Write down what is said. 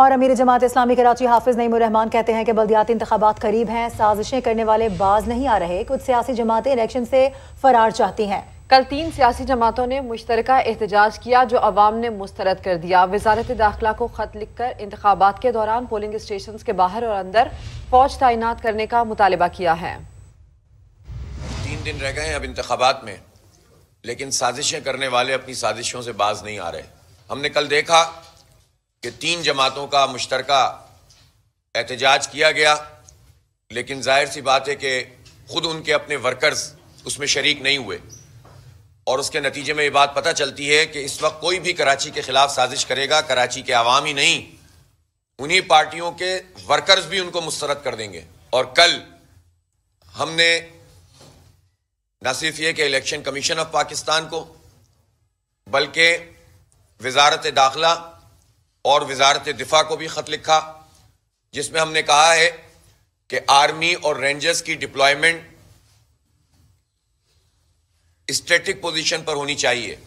और अमीर जमात इस्लामी कराची हाफिज रहमान कहते हैं कि बल्दियाती इंतबात करीब हैं साजिशें करने वाले बाज नहीं आ रहे कुछ सियासी जमातें इलेक्शन से फरार चाहती हैं कल तीन सियासी जमातों ने मुश्तर एहतजाज किया जो अवाम ने मुस्तरद कर दिया वजारत दाखिला को खत लिख कर इंतबात के दौरान पोलिंग स्टेशन के बाहर और अंदर फौज तैनात करने का मुतालबा किया है तीन दिन रह गए अब इंतबात में लेकिन साजिशें करने वाले अपनी साजिशों से बाज नहीं आ रहे हमने कल देखा कि तीन जमातों का मुश्तर एहतजाज किया गया लेकिन जाहिर सी बात है कि खुद उनके अपने वर्कर्स उसमें शरीक नहीं हुए और उसके नतीजे में ये बात पता चलती है कि इस वक्त कोई भी कराची के ख़िलाफ़ साजिश करेगा कराची के आवाम ही नहीं उन्हीं पार्टियों के वर्कर्स भी उनको मुस्रद कर देंगे और कल हमने न सिर्फ ये कि इलेक्शन कमीशन ऑफ पाकिस्तान को बल्कि वजारत दाखिला और वजारत दिफा को भी ख़त लिखा जिसमें हमने कहा है कि आर्मी और रेंजर्स की डिप्लॉयमेंट स्ट्रेटिक पोजिशन पर होनी चाहिए